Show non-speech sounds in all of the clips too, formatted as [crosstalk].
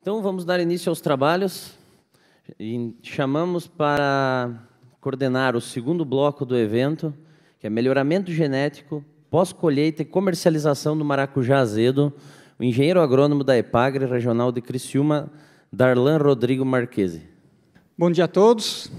Então vamos dar início aos trabalhos e chamamos para coordenar o segundo bloco do evento, que é melhoramento genético, pós-colheita e comercialização do maracujá azedo, o engenheiro agrônomo da EPAGRE Regional de Criciúma, Darlan Rodrigo Marquese. Bom dia a todos.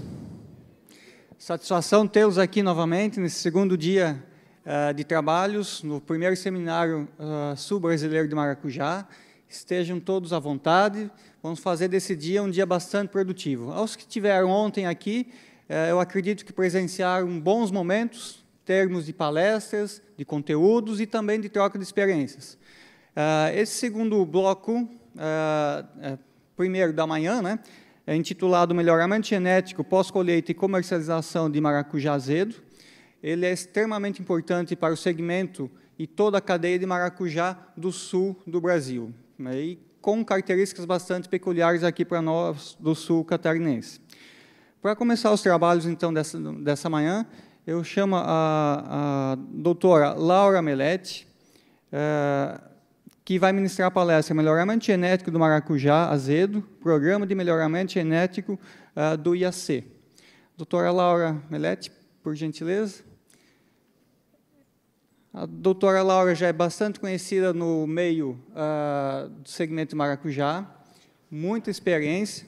Satisfação tê-los aqui novamente nesse segundo dia uh, de trabalhos no primeiro seminário uh, sul-brasileiro de maracujá. Estejam todos à vontade. Vamos fazer desse dia um dia bastante produtivo. Aos que estiveram ontem aqui, eh, eu acredito que presenciaram bons momentos, termos de palestras, de conteúdos e também de troca de experiências. Eh, esse segundo bloco, eh, primeiro da manhã, né, é intitulado Melhoramento Genético, Pós-Colheita e Comercialização de Maracujá Azedo. Ele é extremamente importante para o segmento e toda a cadeia de maracujá do sul do Brasil. Né, e com características bastante peculiares aqui para nós do sul catarinense. Para começar os trabalhos, então, dessa, dessa manhã, eu chamo a, a doutora Laura Meletti, eh, que vai ministrar a palestra Melhoramento Genético do Maracujá Azedo, Programa de Melhoramento Genético eh, do IAC. Doutora Laura Meletti, por gentileza. A doutora Laura já é bastante conhecida no meio uh, do segmento maracujá, muita experiência.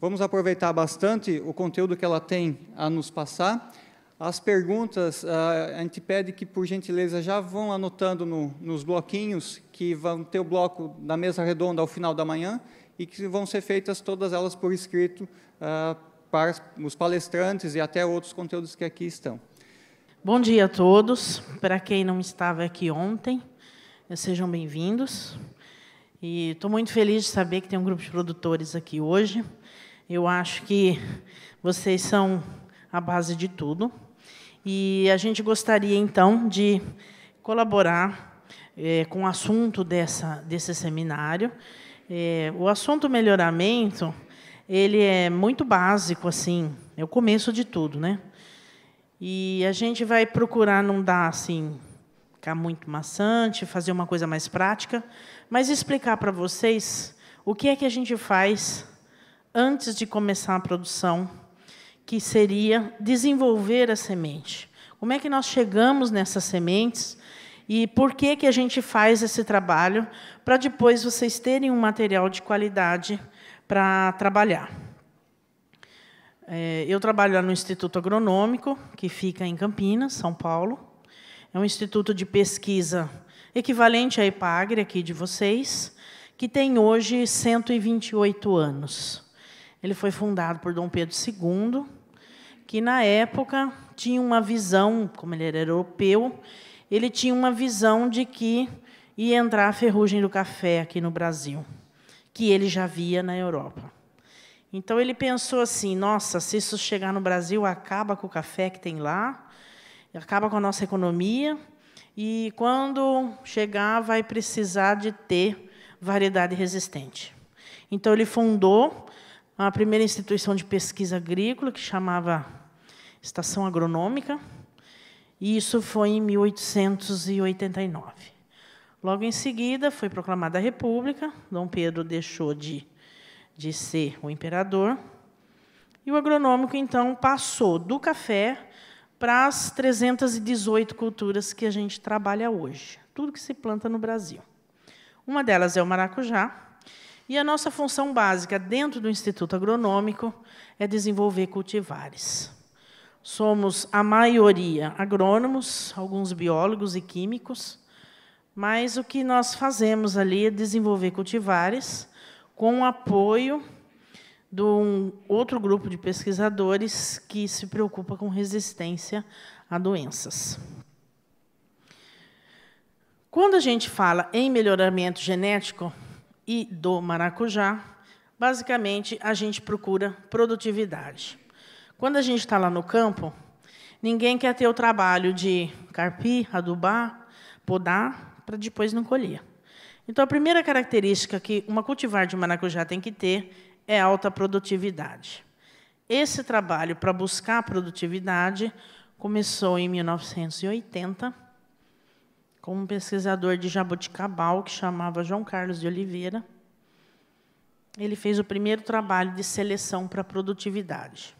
Vamos aproveitar bastante o conteúdo que ela tem a nos passar. As perguntas, uh, a gente pede que, por gentileza, já vão anotando no, nos bloquinhos, que vão ter o bloco da mesa redonda ao final da manhã, e que vão ser feitas todas elas por escrito uh, para os palestrantes e até outros conteúdos que aqui estão. Bom dia a todos. Para quem não estava aqui ontem, sejam bem-vindos. E estou muito feliz de saber que tem um grupo de produtores aqui hoje. Eu acho que vocês são a base de tudo. E a gente gostaria, então, de colaborar é, com o assunto dessa, desse seminário. É, o assunto melhoramento ele é muito básico, assim, é o começo de tudo, né? E a gente vai procurar não dar assim, ficar muito maçante, fazer uma coisa mais prática, mas explicar para vocês o que é que a gente faz antes de começar a produção, que seria desenvolver a semente. Como é que nós chegamos nessas sementes e por que que a gente faz esse trabalho para depois vocês terem um material de qualidade para trabalhar. É, eu trabalho lá no Instituto Agronômico, que fica em Campinas, São Paulo. É um instituto de pesquisa equivalente à EPAGRE, aqui de vocês, que tem hoje 128 anos. Ele foi fundado por Dom Pedro II, que, na época, tinha uma visão, como ele era europeu, ele tinha uma visão de que ia entrar a ferrugem do café aqui no Brasil, que ele já via na Europa. Então ele pensou assim: nossa, se isso chegar no Brasil, acaba com o café que tem lá, acaba com a nossa economia, e quando chegar, vai precisar de ter variedade resistente. Então ele fundou a primeira instituição de pesquisa agrícola, que chamava Estação Agronômica, e isso foi em 1889. Logo em seguida, foi proclamada a República, Dom Pedro deixou de de ser o imperador. E o agronômico, então, passou do café para as 318 culturas que a gente trabalha hoje, tudo que se planta no Brasil. Uma delas é o maracujá, e a nossa função básica dentro do Instituto Agronômico é desenvolver cultivares. Somos a maioria agrônomos, alguns biólogos e químicos, mas o que nós fazemos ali é desenvolver cultivares com o apoio de um outro grupo de pesquisadores que se preocupa com resistência a doenças. Quando a gente fala em melhoramento genético e do maracujá, basicamente a gente procura produtividade. Quando a gente está lá no campo, ninguém quer ter o trabalho de carpir, adubar, podar, para depois não colher. Então, a primeira característica que uma cultivar de maracujá tem que ter é alta produtividade. Esse trabalho para buscar a produtividade começou em 1980 com um pesquisador de Jaboticabal que chamava João Carlos de Oliveira. Ele fez o primeiro trabalho de seleção para produtividade.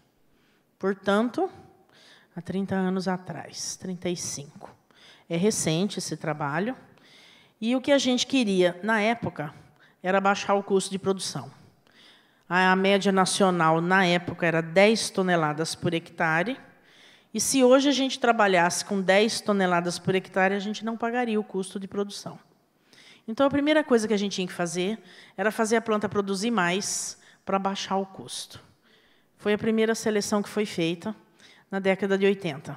Portanto, há 30 anos atrás, 35. É recente esse trabalho. E o que a gente queria, na época, era baixar o custo de produção. A média nacional, na época, era 10 toneladas por hectare. E se hoje a gente trabalhasse com 10 toneladas por hectare, a gente não pagaria o custo de produção. Então, a primeira coisa que a gente tinha que fazer era fazer a planta produzir mais para baixar o custo. Foi a primeira seleção que foi feita na década de 80.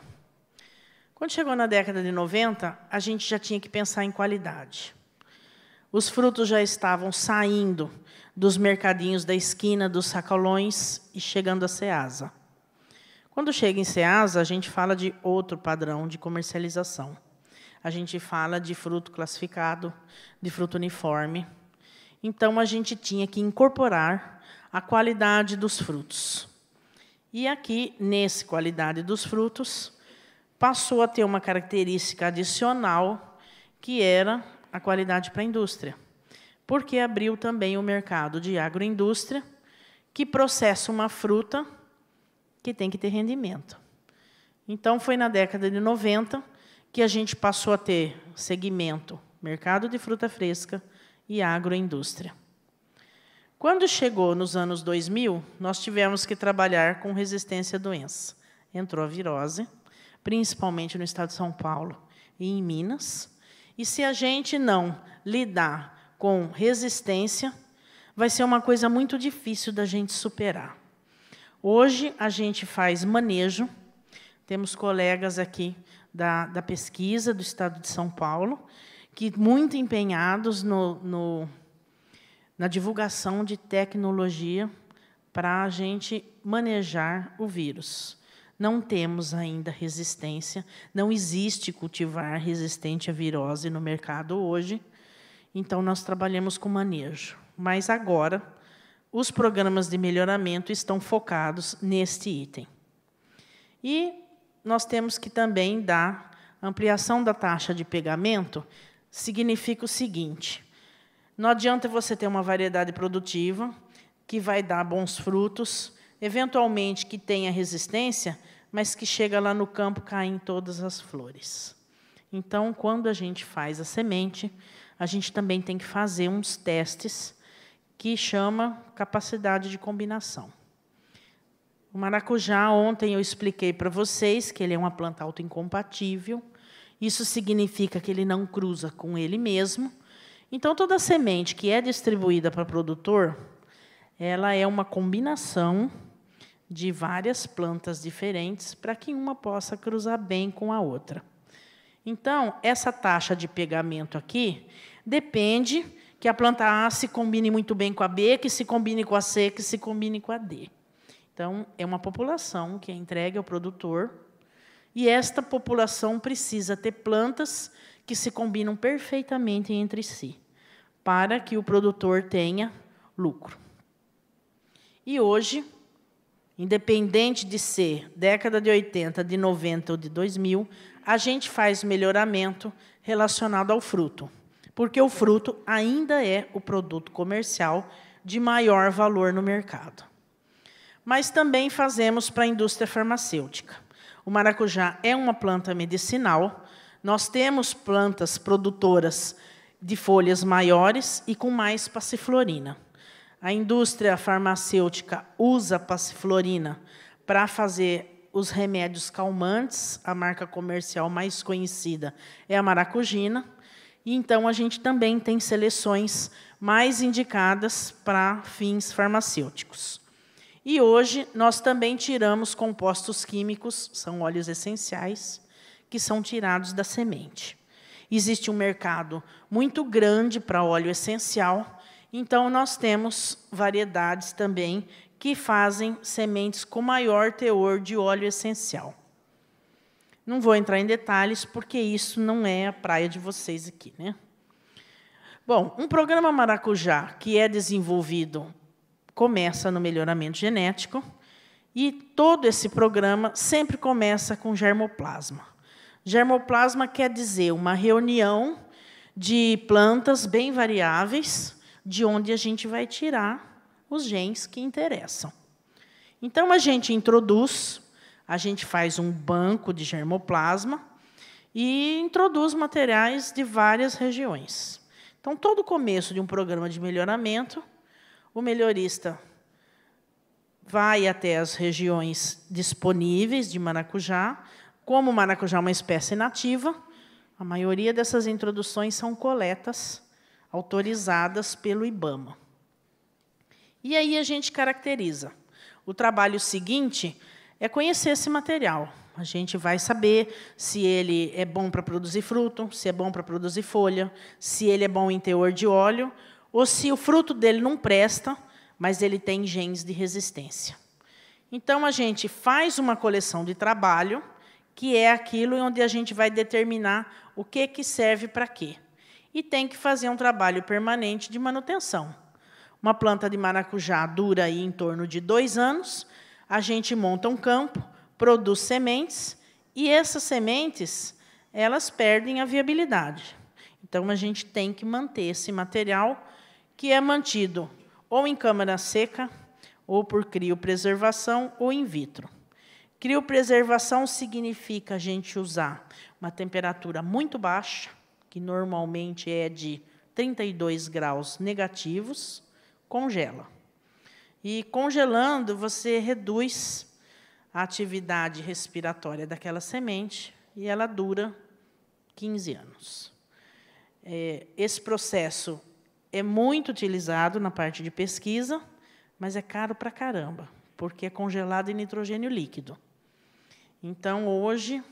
Quando chegou na década de 90, a gente já tinha que pensar em qualidade. Os frutos já estavam saindo dos mercadinhos da esquina, dos sacolões e chegando a Ceasa. Quando chega em Ceasa, a gente fala de outro padrão de comercialização. A gente fala de fruto classificado, de fruto uniforme. Então a gente tinha que incorporar a qualidade dos frutos. E aqui, nesse qualidade dos frutos, passou a ter uma característica adicional, que era a qualidade para a indústria, porque abriu também o mercado de agroindústria, que processa uma fruta que tem que ter rendimento. Então, foi na década de 90 que a gente passou a ter segmento mercado de fruta fresca e agroindústria. Quando chegou nos anos 2000, nós tivemos que trabalhar com resistência à doença. Entrou a virose, principalmente no estado de São Paulo e em Minas. E se a gente não lidar com resistência, vai ser uma coisa muito difícil da gente superar. Hoje a gente faz manejo, temos colegas aqui da, da pesquisa do estado de São Paulo, que muito empenhados no, no na divulgação de tecnologia para a gente manejar o vírus não temos ainda resistência, não existe cultivar resistente à virose no mercado hoje, então nós trabalhamos com manejo. Mas agora, os programas de melhoramento estão focados neste item. E nós temos que também dar ampliação da taxa de pegamento, significa o seguinte: não adianta você ter uma variedade produtiva que vai dar bons frutos eventualmente que tenha resistência, mas que chega lá no campo caem todas as flores. Então, quando a gente faz a semente, a gente também tem que fazer uns testes que chama capacidade de combinação. O maracujá, ontem eu expliquei para vocês que ele é uma planta autoincompatível. Isso significa que ele não cruza com ele mesmo. Então, toda semente que é distribuída para produtor, ela é uma combinação de várias plantas diferentes para que uma possa cruzar bem com a outra. Então, essa taxa de pegamento aqui depende que a planta A se combine muito bem com a B, que se combine com a C, que se combine com a D. Então, é uma população que é entregue ao produtor, e esta população precisa ter plantas que se combinam perfeitamente entre si, para que o produtor tenha lucro. E hoje, Independente de ser década de 80, de 90 ou de 2000, a gente faz melhoramento relacionado ao fruto, porque o fruto ainda é o produto comercial de maior valor no mercado. Mas também fazemos para a indústria farmacêutica. O maracujá é uma planta medicinal. Nós temos plantas produtoras de folhas maiores e com mais passiflorina. A indústria farmacêutica usa passiflorina para fazer os remédios calmantes, a marca comercial mais conhecida é a maracujina. E então a gente também tem seleções mais indicadas para fins farmacêuticos. E hoje nós também tiramos compostos químicos, são óleos essenciais, que são tirados da semente. Existe um mercado muito grande para óleo essencial, então, nós temos variedades também que fazem sementes com maior teor de óleo essencial. Não vou entrar em detalhes, porque isso não é a praia de vocês aqui. Né? Bom, um programa Maracujá que é desenvolvido começa no melhoramento genético, e todo esse programa sempre começa com germoplasma. Germoplasma quer dizer uma reunião de plantas bem variáveis de onde a gente vai tirar os genes que interessam. Então, a gente introduz, a gente faz um banco de germoplasma e introduz materiais de várias regiões. Então, todo começo de um programa de melhoramento, o melhorista vai até as regiões disponíveis de maracujá. Como o maracujá é uma espécie nativa, a maioria dessas introduções são coletas autorizadas pelo IBAMA. E aí a gente caracteriza. O trabalho seguinte é conhecer esse material. A gente vai saber se ele é bom para produzir fruto, se é bom para produzir folha, se ele é bom em teor de óleo, ou se o fruto dele não presta, mas ele tem genes de resistência. Então, a gente faz uma coleção de trabalho, que é aquilo onde a gente vai determinar o que, que serve para quê e tem que fazer um trabalho permanente de manutenção. Uma planta de maracujá dura aí em torno de dois anos. A gente monta um campo, produz sementes e essas sementes elas perdem a viabilidade. Então a gente tem que manter esse material que é mantido ou em câmara seca, ou por criopreservação ou in vitro. Criopreservação significa a gente usar uma temperatura muito baixa, que normalmente é de 32 graus negativos, congela. E congelando, você reduz a atividade respiratória daquela semente e ela dura 15 anos. É, esse processo é muito utilizado na parte de pesquisa, mas é caro para caramba, porque é congelado em nitrogênio líquido. Então, hoje,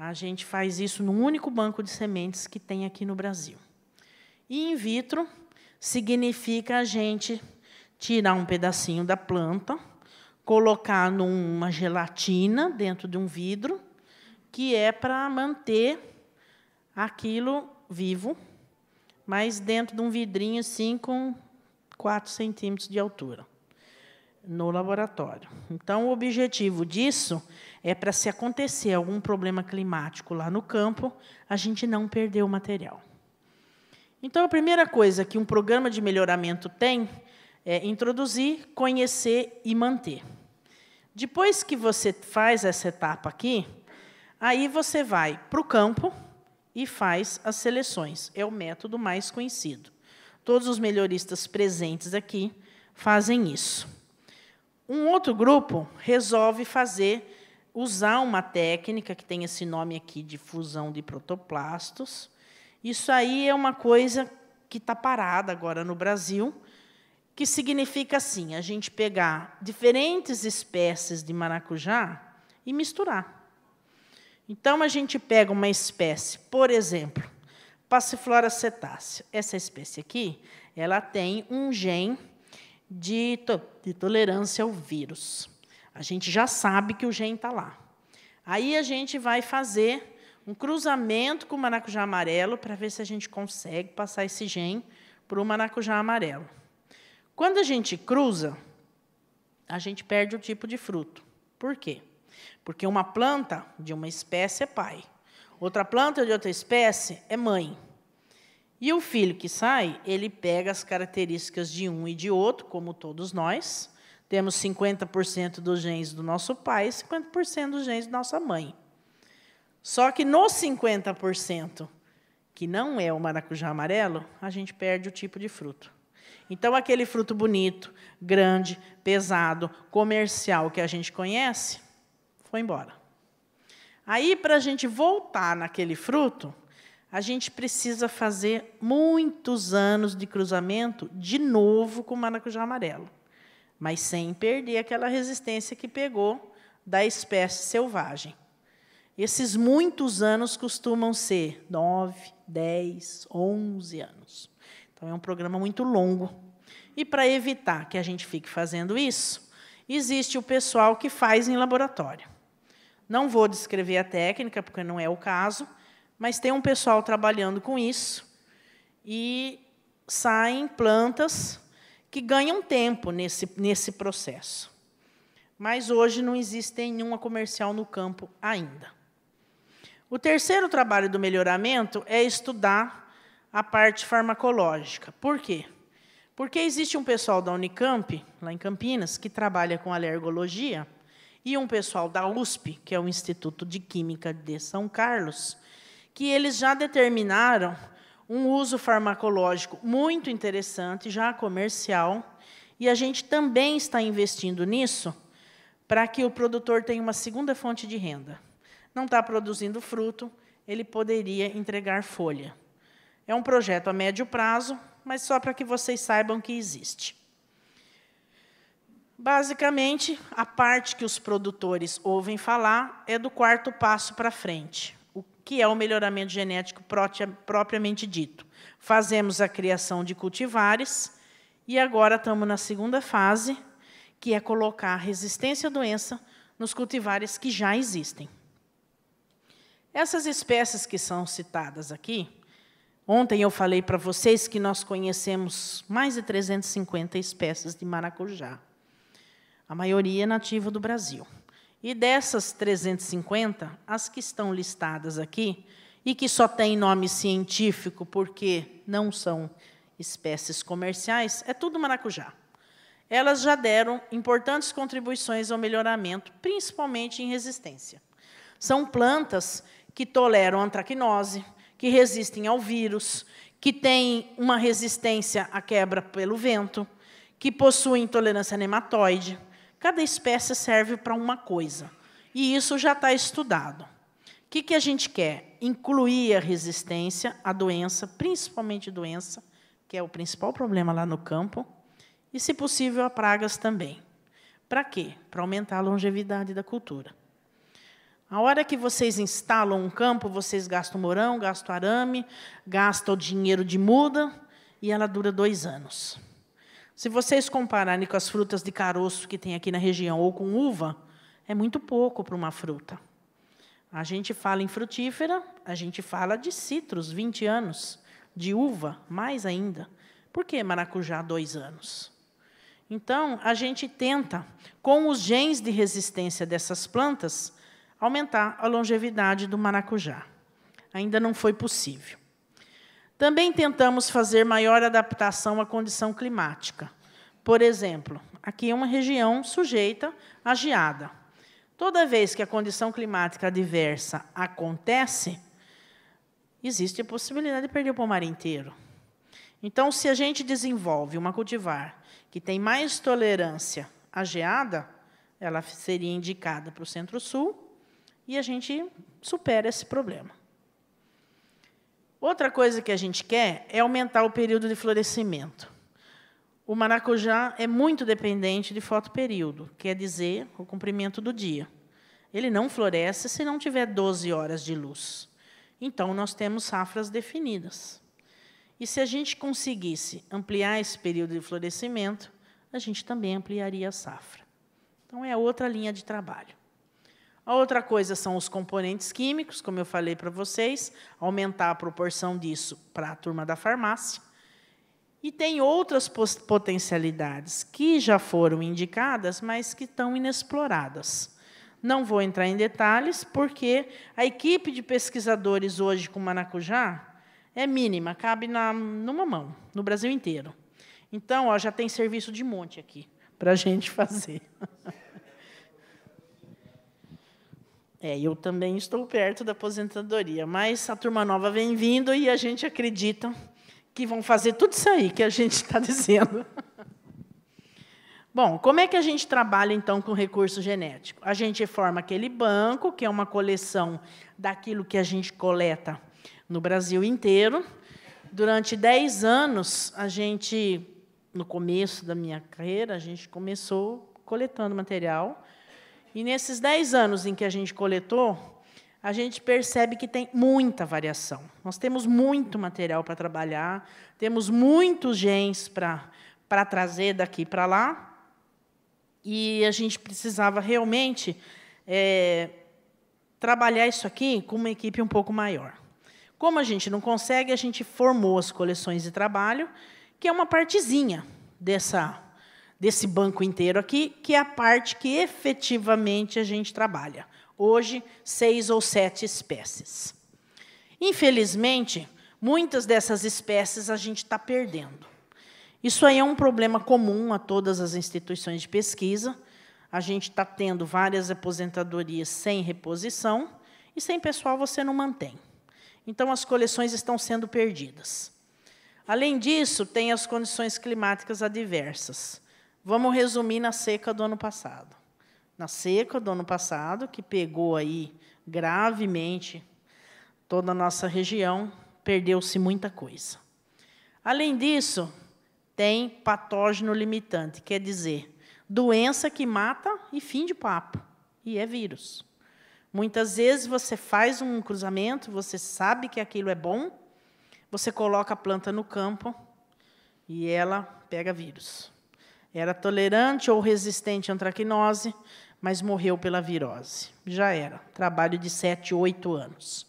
a gente faz isso no único banco de sementes que tem aqui no Brasil. E in vitro significa a gente tirar um pedacinho da planta, colocar numa gelatina dentro de um vidro, que é para manter aquilo vivo, mas dentro de um vidrinho assim com 4 centímetros de altura no laboratório. Então, o objetivo disso é para se acontecer algum problema climático lá no campo, a gente não perder o material. Então, a primeira coisa que um programa de melhoramento tem é introduzir, conhecer e manter. Depois que você faz essa etapa aqui, aí você vai para o campo e faz as seleções. É o método mais conhecido. Todos os melhoristas presentes aqui fazem isso. Um outro grupo resolve fazer usar uma técnica que tem esse nome aqui de fusão de protoplastos. Isso aí é uma coisa que está parada agora no Brasil, que significa assim: a gente pegar diferentes espécies de maracujá e misturar. Então a gente pega uma espécie, por exemplo, Passiflora cetácea. Essa espécie aqui, ela tem um gene de, to de tolerância ao vírus. A gente já sabe que o gen está lá. Aí a gente vai fazer um cruzamento com o maracujá amarelo para ver se a gente consegue passar esse gen para o maracujá amarelo. Quando a gente cruza, a gente perde o tipo de fruto. Por quê? Porque uma planta de uma espécie é pai, outra planta de outra espécie é mãe. E o filho que sai, ele pega as características de um e de outro, como todos nós, temos 50% dos genes do nosso pai e 50% dos genes da nossa mãe. Só que nos 50%, que não é o maracujá amarelo, a gente perde o tipo de fruto. Então, aquele fruto bonito, grande, pesado, comercial que a gente conhece, foi embora. Aí, para a gente voltar naquele fruto, a gente precisa fazer muitos anos de cruzamento de novo com o maracujá amarelo mas sem perder aquela resistência que pegou da espécie selvagem. Esses muitos anos costumam ser 9, 10, 11 anos. Então, é um programa muito longo. E para evitar que a gente fique fazendo isso, existe o pessoal que faz em laboratório. Não vou descrever a técnica, porque não é o caso, mas tem um pessoal trabalhando com isso. E saem plantas que ganham tempo nesse, nesse processo. Mas hoje não existe nenhuma comercial no campo ainda. O terceiro trabalho do melhoramento é estudar a parte farmacológica. Por quê? Porque existe um pessoal da Unicamp, lá em Campinas, que trabalha com alergologia, e um pessoal da USP, que é o Instituto de Química de São Carlos, que eles já determinaram um uso farmacológico muito interessante, já comercial, e a gente também está investindo nisso para que o produtor tenha uma segunda fonte de renda. Não está produzindo fruto, ele poderia entregar folha. É um projeto a médio prazo, mas só para que vocês saibam que existe. Basicamente, a parte que os produtores ouvem falar é do quarto passo para frente que é o melhoramento genético propriamente dito. Fazemos a criação de cultivares e agora estamos na segunda fase, que é colocar resistência à doença nos cultivares que já existem. Essas espécies que são citadas aqui, ontem eu falei para vocês que nós conhecemos mais de 350 espécies de maracujá. A maioria nativa do Brasil. E dessas 350, as que estão listadas aqui, e que só têm nome científico porque não são espécies comerciais, é tudo maracujá. Elas já deram importantes contribuições ao melhoramento, principalmente em resistência. São plantas que toleram antracnose, que resistem ao vírus, que têm uma resistência à quebra pelo vento, que possuem intolerância nematóide, Cada espécie serve para uma coisa. E isso já está estudado. O que, que a gente quer? Incluir a resistência à doença, principalmente doença, que é o principal problema lá no campo, e, se possível, a pragas também. Para quê? Para aumentar a longevidade da cultura. A hora que vocês instalam um campo, vocês gastam morão, gastam arame, gastam o dinheiro de muda, e ela dura dois anos. Se vocês compararem com as frutas de caroço que tem aqui na região ou com uva, é muito pouco para uma fruta. A gente fala em frutífera, a gente fala de citros, 20 anos, de uva, mais ainda. Por que maracujá, dois anos? Então, a gente tenta, com os genes de resistência dessas plantas, aumentar a longevidade do maracujá. Ainda não foi possível. Também tentamos fazer maior adaptação à condição climática. Por exemplo, aqui é uma região sujeita à geada. Toda vez que a condição climática adversa acontece, existe a possibilidade de perder o pomar inteiro. Então, se a gente desenvolve uma cultivar que tem mais tolerância à geada, ela seria indicada para o Centro-Sul e a gente supera esse problema. Outra coisa que a gente quer é aumentar o período de florescimento. O maracujá é muito dependente de fotoperíodo, quer dizer, o comprimento do dia. Ele não floresce se não tiver 12 horas de luz. Então, nós temos safras definidas. E se a gente conseguisse ampliar esse período de florescimento, a gente também ampliaria a safra. Então, é outra linha de trabalho. A outra coisa são os componentes químicos, como eu falei para vocês, aumentar a proporção disso para a turma da farmácia. E tem outras potencialidades que já foram indicadas, mas que estão inexploradas. Não vou entrar em detalhes, porque a equipe de pesquisadores hoje com maracujá é mínima, cabe na, numa mão, no Brasil inteiro. Então, ó, já tem serviço de monte aqui para a gente [laughs] fazer. É, eu também estou perto da aposentadoria, mas a turma nova vem vindo e a gente acredita que vão fazer tudo isso aí que a gente está [laughs] dizendo. Bom, como é que a gente trabalha então com recurso genético? A gente forma aquele banco, que é uma coleção daquilo que a gente coleta no Brasil inteiro. Durante 10 anos, a gente, no começo da minha carreira, a gente começou coletando material e nesses 10 anos em que a gente coletou, a gente percebe que tem muita variação. Nós temos muito material para trabalhar, temos muitos genes para, para trazer daqui para lá, e a gente precisava realmente é, trabalhar isso aqui com uma equipe um pouco maior. Como a gente não consegue, a gente formou as coleções de trabalho, que é uma partezinha dessa desse banco inteiro aqui, que é a parte que efetivamente a gente trabalha. Hoje, seis ou sete espécies. Infelizmente, muitas dessas espécies a gente está perdendo. Isso aí é um problema comum a todas as instituições de pesquisa. A gente está tendo várias aposentadorias sem reposição e sem pessoal você não mantém. Então, as coleções estão sendo perdidas. Além disso, tem as condições climáticas adversas. Vamos resumir na seca do ano passado. Na seca do ano passado, que pegou aí gravemente toda a nossa região, perdeu-se muita coisa. Além disso, tem patógeno limitante, quer dizer, doença que mata e fim de papo, e é vírus. Muitas vezes você faz um cruzamento, você sabe que aquilo é bom, você coloca a planta no campo e ela pega vírus. Era tolerante ou resistente à antraquinose, mas morreu pela virose. Já era. Trabalho de 7, 8 anos. O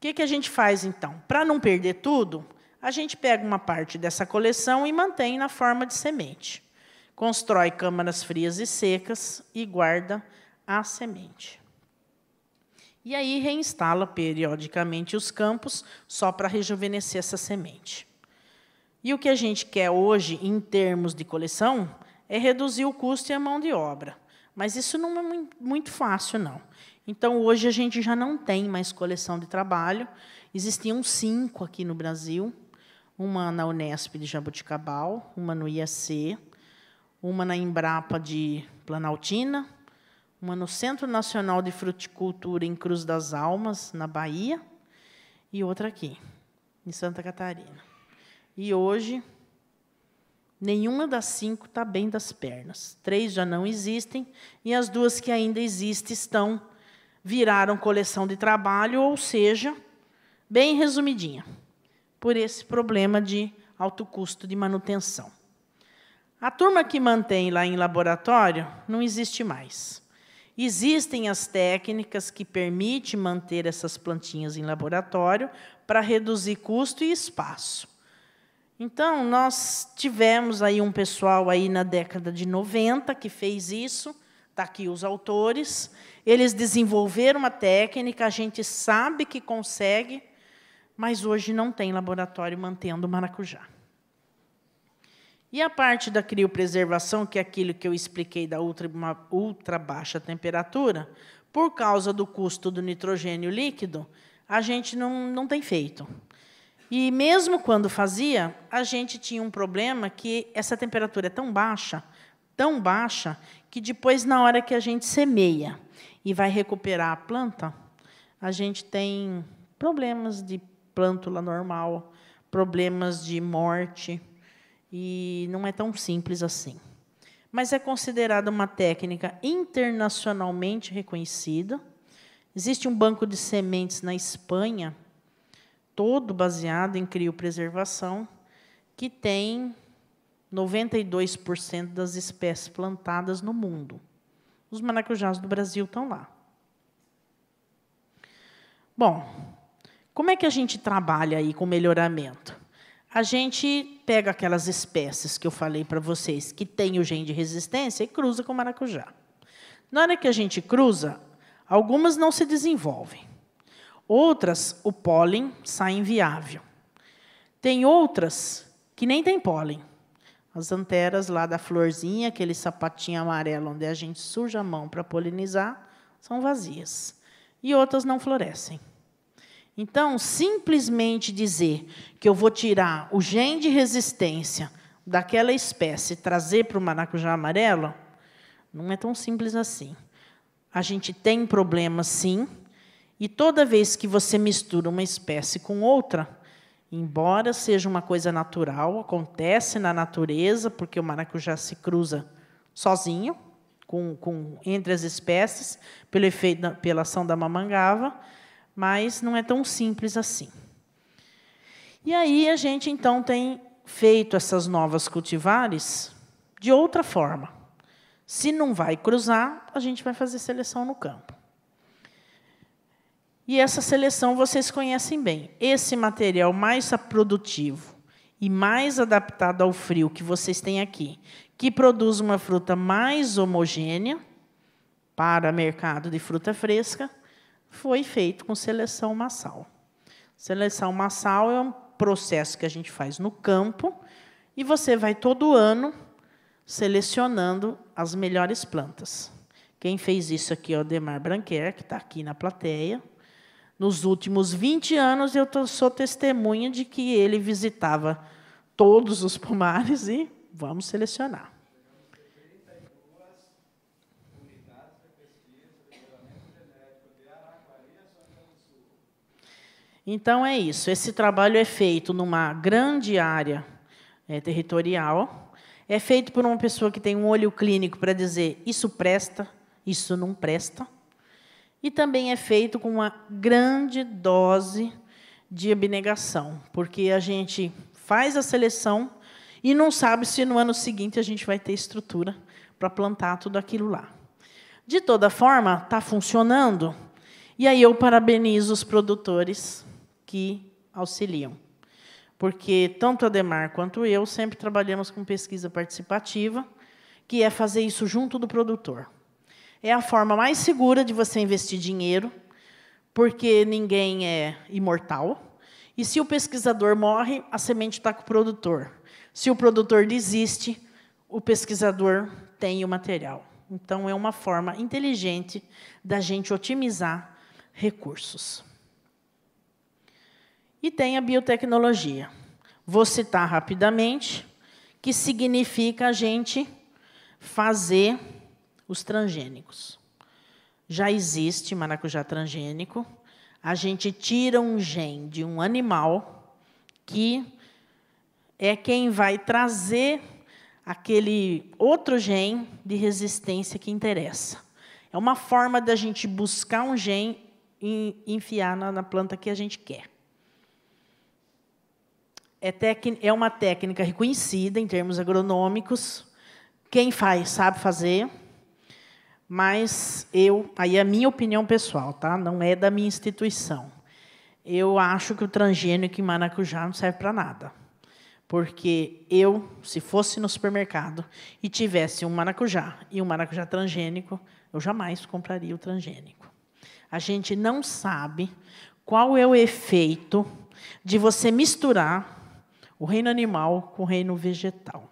que, que a gente faz, então? Para não perder tudo, a gente pega uma parte dessa coleção e mantém na forma de semente. Constrói câmaras frias e secas e guarda a semente. E aí reinstala periodicamente os campos só para rejuvenescer essa semente. E o que a gente quer hoje, em termos de coleção, é reduzir o custo e a mão de obra. Mas isso não é muito fácil, não. Então, hoje, a gente já não tem mais coleção de trabalho. Existiam cinco aqui no Brasil, uma na Unesp de Jaboticabal, uma no IAC, uma na Embrapa de Planaltina, uma no Centro Nacional de Fruticultura em Cruz das Almas, na Bahia, e outra aqui, em Santa Catarina. E hoje, nenhuma das cinco está bem das pernas. Três já não existem e as duas que ainda existem estão viraram coleção de trabalho, ou seja, bem resumidinha, por esse problema de alto custo de manutenção. A turma que mantém lá em laboratório não existe mais. Existem as técnicas que permitem manter essas plantinhas em laboratório para reduzir custo e espaço. Então, nós tivemos aí um pessoal aí na década de 90 que fez isso, está aqui os autores. Eles desenvolveram uma técnica, a gente sabe que consegue, mas hoje não tem laboratório mantendo o maracujá. E a parte da criopreservação, que é aquilo que eu expliquei da ultra, ultra baixa temperatura, por causa do custo do nitrogênio líquido, a gente não, não tem feito. E mesmo quando fazia, a gente tinha um problema que essa temperatura é tão baixa, tão baixa, que depois, na hora que a gente semeia e vai recuperar a planta, a gente tem problemas de plântula normal, problemas de morte, e não é tão simples assim. Mas é considerada uma técnica internacionalmente reconhecida. Existe um banco de sementes na Espanha todo baseado em criopreservação, que tem 92% das espécies plantadas no mundo. Os maracujás do Brasil estão lá. Bom, como é que a gente trabalha aí com melhoramento? A gente pega aquelas espécies que eu falei para vocês que têm o gene de resistência e cruza com o maracujá. Na hora que a gente cruza, algumas não se desenvolvem. Outras, o pólen sai inviável. Tem outras que nem tem pólen. As anteras lá da florzinha, aquele sapatinho amarelo onde a gente suja a mão para polinizar, são vazias. E outras não florescem. Então, simplesmente dizer que eu vou tirar o gene de resistência daquela espécie e trazer para o maracujá amarelo, não é tão simples assim. A gente tem problemas, sim, e toda vez que você mistura uma espécie com outra, embora seja uma coisa natural, acontece na natureza, porque o maracujá se cruza sozinho, com, com, entre as espécies, pelo efeito da, pela ação da mamangava, mas não é tão simples assim. E aí a gente então tem feito essas novas cultivares de outra forma. Se não vai cruzar, a gente vai fazer seleção no campo. E essa seleção vocês conhecem bem. Esse material mais produtivo e mais adaptado ao frio que vocês têm aqui, que produz uma fruta mais homogênea para mercado de fruta fresca, foi feito com seleção massal. Seleção massal é um processo que a gente faz no campo e você vai todo ano selecionando as melhores plantas. Quem fez isso aqui é o Demar Branquer, que está aqui na plateia. Nos últimos 20 anos, eu sou testemunha de que ele visitava todos os pomares e vamos selecionar. Então é isso. Esse trabalho é feito numa grande área é, territorial. É feito por uma pessoa que tem um olho clínico para dizer isso presta, isso não presta. E também é feito com uma grande dose de abnegação, porque a gente faz a seleção e não sabe se no ano seguinte a gente vai ter estrutura para plantar tudo aquilo lá. De toda forma, está funcionando. E aí eu parabenizo os produtores que auxiliam. Porque tanto a Demar quanto eu sempre trabalhamos com pesquisa participativa, que é fazer isso junto do produtor. É a forma mais segura de você investir dinheiro, porque ninguém é imortal. E se o pesquisador morre, a semente está com o produtor. Se o produtor desiste, o pesquisador tem o material. Então, é uma forma inteligente da gente otimizar recursos. E tem a biotecnologia. Vou citar rapidamente, que significa a gente fazer os transgênicos. Já existe maracujá transgênico. A gente tira um gene de um animal que é quem vai trazer aquele outro gene de resistência que interessa. É uma forma da gente buscar um gene e enfiar na, planta que a gente quer. É, é uma técnica reconhecida em termos agronômicos. Quem faz sabe fazer mas eu, aí é a minha opinião pessoal, tá? Não é da minha instituição. Eu acho que o transgênico em maracujá não serve para nada. Porque eu, se fosse no supermercado e tivesse um maracujá e um maracujá transgênico, eu jamais compraria o transgênico. A gente não sabe qual é o efeito de você misturar o reino animal com o reino vegetal.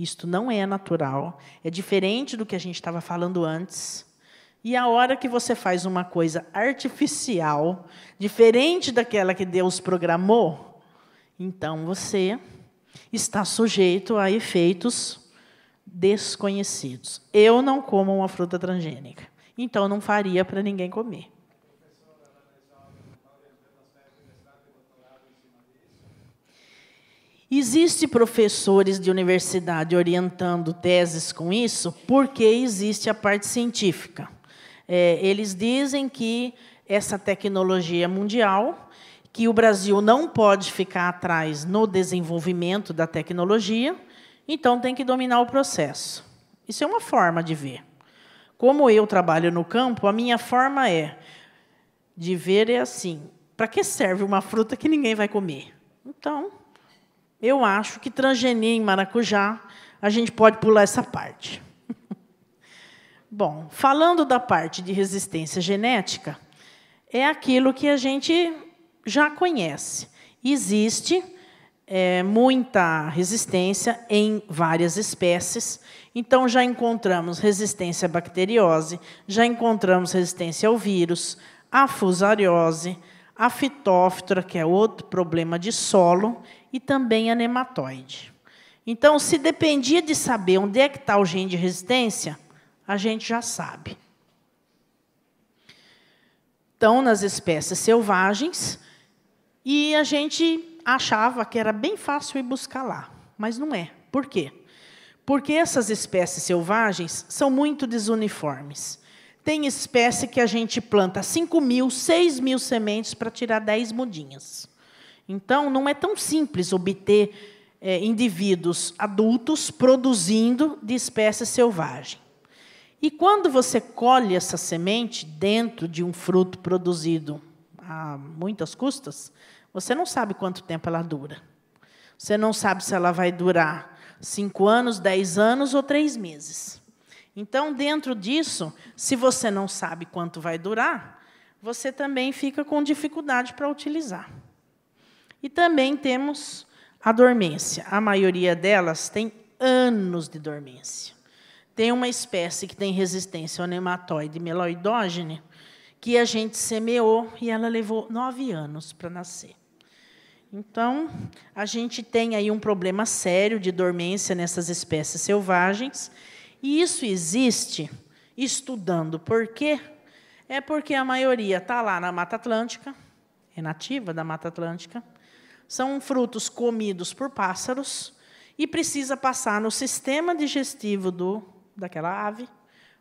Isto não é natural, é diferente do que a gente estava falando antes. E a hora que você faz uma coisa artificial, diferente daquela que Deus programou, então você está sujeito a efeitos desconhecidos. Eu não como uma fruta transgênica, então não faria para ninguém comer. Existem professores de universidade orientando teses com isso, porque existe a parte científica. É, eles dizem que essa tecnologia é mundial, que o Brasil não pode ficar atrás no desenvolvimento da tecnologia, então tem que dominar o processo. Isso é uma forma de ver. Como eu trabalho no campo, a minha forma é de ver é assim: para que serve uma fruta que ninguém vai comer? Então, eu acho que transgenia em maracujá, a gente pode pular essa parte. [laughs] Bom, falando da parte de resistência genética, é aquilo que a gente já conhece. Existe é, muita resistência em várias espécies. Então, já encontramos resistência à bacteriose, já encontramos resistência ao vírus, à fusariose, à fitófitra, que é outro problema de solo, e também a nematóide. Então, se dependia de saber onde é que está o gene de resistência, a gente já sabe. Então, nas espécies selvagens, e a gente achava que era bem fácil ir buscar lá, mas não é. Por quê? Porque essas espécies selvagens são muito desuniformes. Tem espécie que a gente planta 5 mil, 6 mil sementes para tirar 10 mudinhas. Então, não é tão simples obter é, indivíduos adultos produzindo de espécie selvagem. E quando você colhe essa semente dentro de um fruto produzido a muitas custas, você não sabe quanto tempo ela dura. Você não sabe se ela vai durar cinco anos, dez anos ou três meses. Então, dentro disso, se você não sabe quanto vai durar, você também fica com dificuldade para utilizar. E também temos a dormência. A maioria delas tem anos de dormência. Tem uma espécie que tem resistência ao nematóide meloidógene, que a gente semeou e ela levou nove anos para nascer. Então, a gente tem aí um problema sério de dormência nessas espécies selvagens, e isso existe estudando por quê? É porque a maioria está lá na Mata Atlântica, é nativa da Mata Atlântica, são frutos comidos por pássaros e precisa passar no sistema digestivo do, daquela ave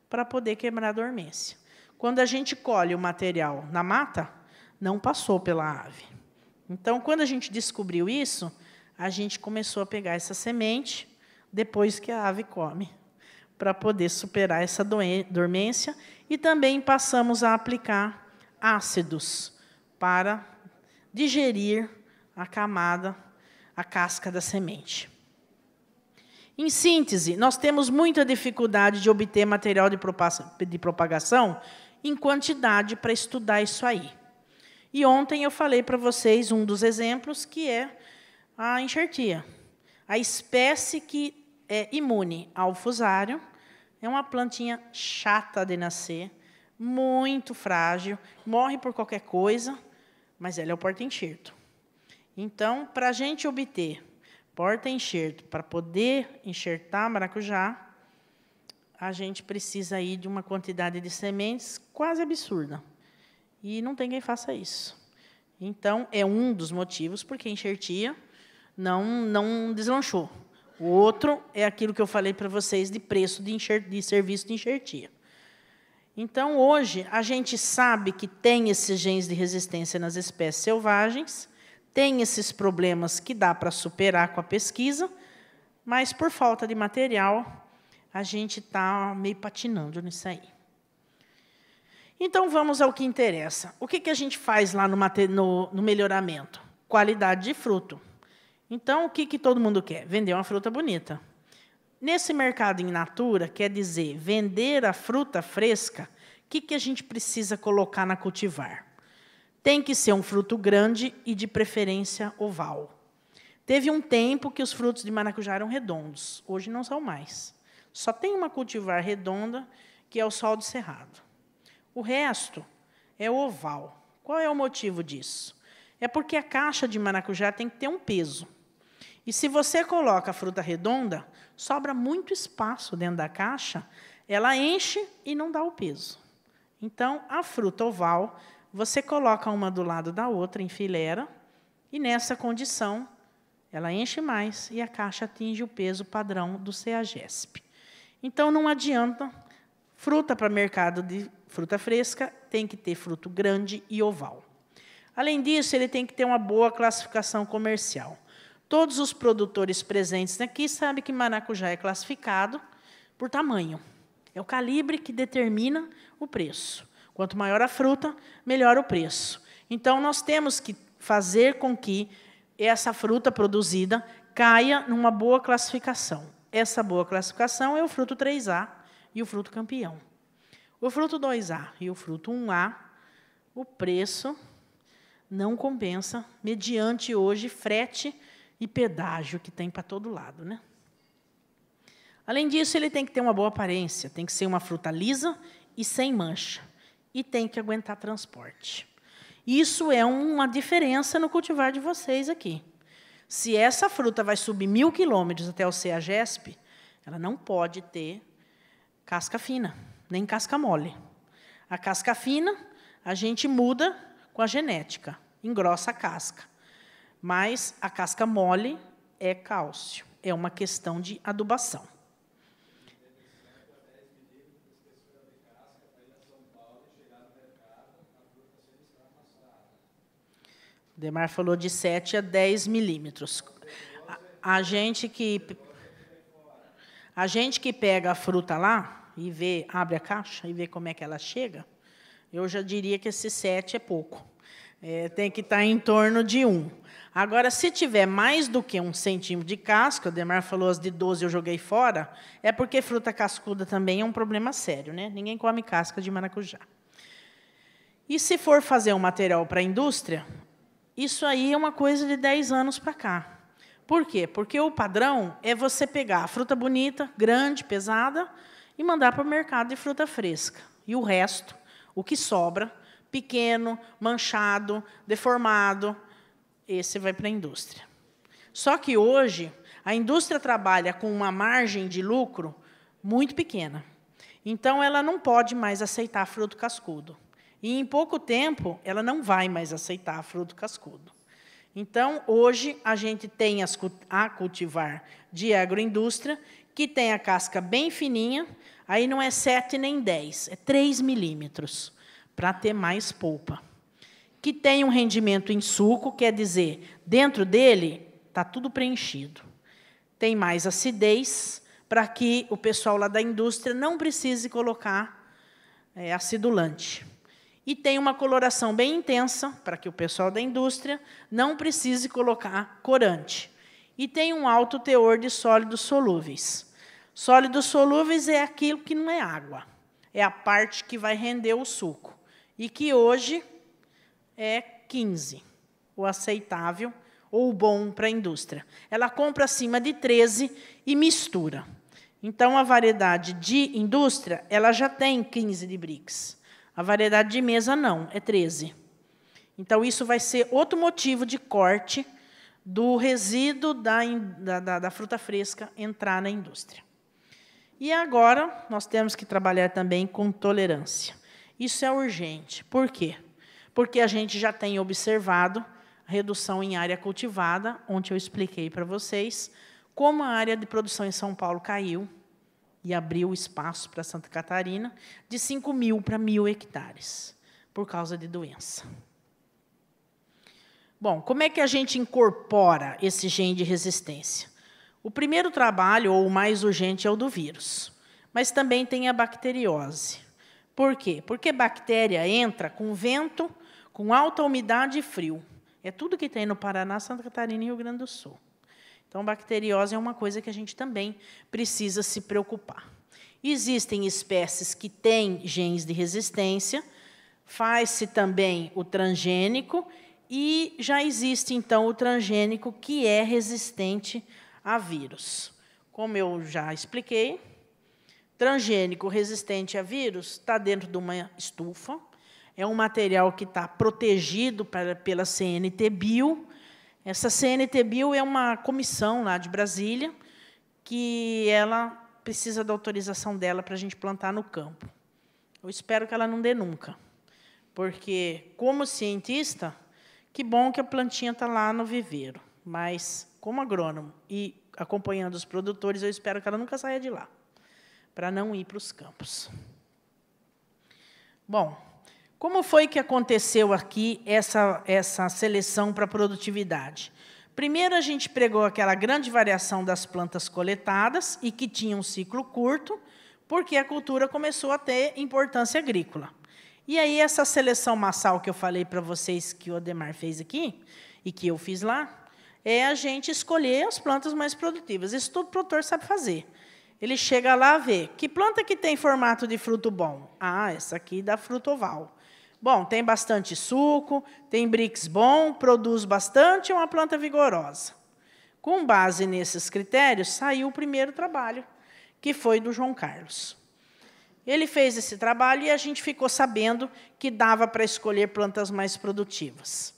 para poder quebrar a dormência. Quando a gente colhe o material na mata, não passou pela ave. Então, quando a gente descobriu isso, a gente começou a pegar essa semente depois que a ave come, para poder superar essa dormência. E também passamos a aplicar ácidos para digerir a camada, a casca da semente. Em síntese, nós temos muita dificuldade de obter material de propagação em quantidade para estudar isso aí. E ontem eu falei para vocês um dos exemplos, que é a enxertia. A espécie que é imune ao fusário é uma plantinha chata de nascer, muito frágil, morre por qualquer coisa, mas ela é o porta-enxerto. Então, para a gente obter porta-enxerto, para poder enxertar maracujá, a gente precisa aí de uma quantidade de sementes quase absurda. E não tem quem faça isso. Então, é um dos motivos porque enxertia não, não deslanchou. O outro é aquilo que eu falei para vocês de preço de, enxer de serviço de enxertia. Então, hoje, a gente sabe que tem esses genes de resistência nas espécies selvagens, tem esses problemas que dá para superar com a pesquisa, mas por falta de material, a gente está meio patinando nisso aí. Então, vamos ao que interessa. O que, que a gente faz lá no, no, no melhoramento? Qualidade de fruto. Então, o que, que todo mundo quer? Vender uma fruta bonita. Nesse mercado in natura, quer dizer, vender a fruta fresca, o que, que a gente precisa colocar na cultivar? Tem que ser um fruto grande e de preferência oval. Teve um tempo que os frutos de maracujá eram redondos, hoje não são mais. Só tem uma cultivar redonda, que é o sol de cerrado. O resto é oval. Qual é o motivo disso? É porque a caixa de maracujá tem que ter um peso. E se você coloca a fruta redonda, sobra muito espaço dentro da caixa, ela enche e não dá o peso. Então, a fruta oval você coloca uma do lado da outra, enfileira, e nessa condição ela enche mais e a caixa atinge o peso padrão do CEAGESP. Então não adianta fruta para mercado de fruta fresca, tem que ter fruto grande e oval. Além disso, ele tem que ter uma boa classificação comercial. Todos os produtores presentes aqui sabem que maracujá é classificado por tamanho. É o calibre que determina o preço. Quanto maior a fruta, melhor o preço. Então, nós temos que fazer com que essa fruta produzida caia numa boa classificação. Essa boa classificação é o fruto 3A e o fruto campeão. O fruto 2A e o fruto 1A, o preço não compensa mediante hoje frete e pedágio que tem para todo lado, né? Além disso, ele tem que ter uma boa aparência, tem que ser uma fruta lisa e sem mancha e tem que aguentar transporte. Isso é uma diferença no cultivar de vocês aqui. Se essa fruta vai subir mil quilômetros até o CEAGESP, ela não pode ter casca fina, nem casca mole. A casca fina a gente muda com a genética, engrossa a casca. Mas a casca mole é cálcio, é uma questão de adubação. Demar falou de 7 a 10 milímetros. A, gente que a gente que pega a fruta lá e vê, abre a caixa e vê como é que ela chega, eu já diria que esse 7 é pouco. É, tem que estar tá em torno de 1. Agora, se tiver mais do que um centímetro de casca, o Demar falou as de 12 eu joguei fora, é porque fruta cascuda também é um problema sério, né? Ninguém come casca de maracujá. E se for fazer um material para a indústria, isso aí é uma coisa de 10 anos para cá. Por quê? Porque o padrão é você pegar a fruta bonita, grande, pesada, e mandar para o mercado de fruta fresca. E o resto, o que sobra, pequeno, manchado, deformado, esse vai para a indústria. Só que hoje, a indústria trabalha com uma margem de lucro muito pequena. Então, ela não pode mais aceitar fruto cascudo. E em pouco tempo, ela não vai mais aceitar fruto cascudo. Então, hoje, a gente tem as, a cultivar de agroindústria, que tem a casca bem fininha, aí não é 7 nem 10, é 3 milímetros, para ter mais polpa. Que tem um rendimento em suco, quer dizer, dentro dele está tudo preenchido. Tem mais acidez, para que o pessoal lá da indústria não precise colocar é, acidulante e tem uma coloração bem intensa, para que o pessoal da indústria não precise colocar corante. E tem um alto teor de sólidos solúveis. Sólidos solúveis é aquilo que não é água, é a parte que vai render o suco, e que hoje é 15, o aceitável ou o bom para a indústria. Ela compra acima de 13 e mistura. Então, a variedade de indústria ela já tem 15 de BRICS. A variedade de mesa não, é 13. Então, isso vai ser outro motivo de corte do resíduo da, da, da fruta fresca entrar na indústria. E agora, nós temos que trabalhar também com tolerância. Isso é urgente. Por quê? Porque a gente já tem observado redução em área cultivada, onde eu expliquei para vocês como a área de produção em São Paulo caiu e abriu espaço para Santa Catarina de 5 mil para mil hectares, por causa de doença. Bom, como é que a gente incorpora esse gene de resistência? O primeiro trabalho, ou o mais urgente, é o do vírus, mas também tem a bacteriose. Por quê? Porque bactéria entra com vento, com alta umidade e frio. É tudo que tem no Paraná, Santa Catarina e Rio Grande do Sul. Então, bacteriose é uma coisa que a gente também precisa se preocupar. Existem espécies que têm genes de resistência, faz-se também o transgênico, e já existe, então, o transgênico que é resistente a vírus. Como eu já expliquei, transgênico resistente a vírus está dentro de uma estufa, é um material que está protegido pela CNT-Bio, essa CNT Bill é uma comissão lá de Brasília que ela precisa da autorização dela para a gente plantar no campo. Eu espero que ela não dê nunca, porque, como cientista, que bom que a plantinha está lá no viveiro, mas, como agrônomo e acompanhando os produtores, eu espero que ela nunca saia de lá, para não ir para os campos. Bom, como foi que aconteceu aqui essa, essa seleção para produtividade? Primeiro, a gente pregou aquela grande variação das plantas coletadas e que tinha um ciclo curto, porque a cultura começou a ter importância agrícola. E aí, essa seleção massal que eu falei para vocês que o Ademar fez aqui, e que eu fiz lá, é a gente escolher as plantas mais produtivas. Isso todo produtor sabe fazer. Ele chega lá, ver que planta que tem formato de fruto bom. Ah, essa aqui dá fruto oval. Bom, tem bastante suco, tem Brix bom, produz bastante, é uma planta vigorosa. Com base nesses critérios, saiu o primeiro trabalho, que foi do João Carlos. Ele fez esse trabalho e a gente ficou sabendo que dava para escolher plantas mais produtivas.